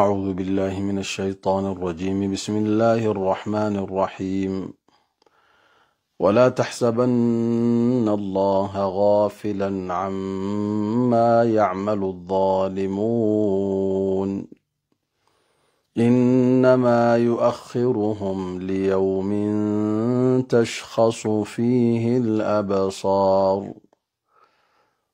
أعوذ بالله من الشيطان الرجيم بسم الله الرحمن الرحيم ولا تحسبن الله غافلا عما يعمل الظالمون إنما يؤخرهم ليوم تشخص فيه الأبصار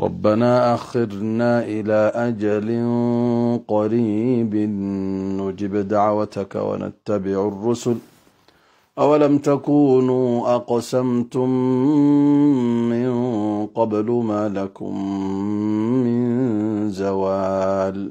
ربنا أخرنا إلى أجل قريب نجب دعوتك ونتبع الرسل أولم تكونوا أقسمتم من قبل ما لكم من زوال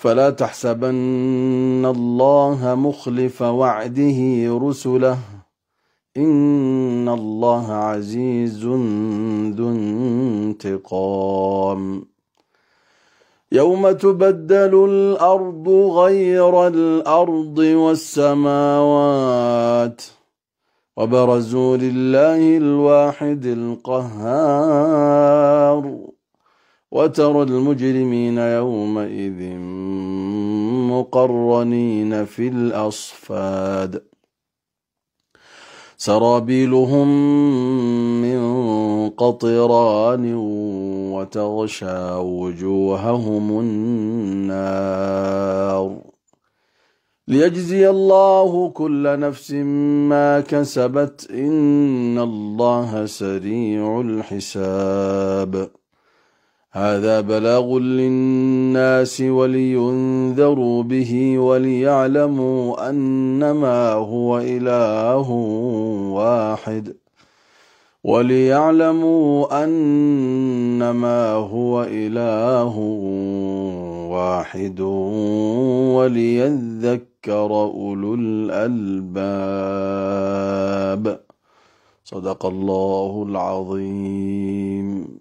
فلا تحسبن الله مخلف وعده رسله إن الله عزيز ذو انتقام يوم تبدل الأرض غير الأرض والسماوات وبرزوا لله الواحد القهار وترى المجرمين يومئذ مقرنين في الأصفاد سرابيلهم من قطران وتغشى وجوههم النار ليجزي الله كل نفس ما كسبت إن الله سريع الحساب هذا بلاغ للناس ولينذروا به وليعلموا انما هو اله واحد وليعلموا انما هو اله واحد وليذكر اولو الالباب صدق الله العظيم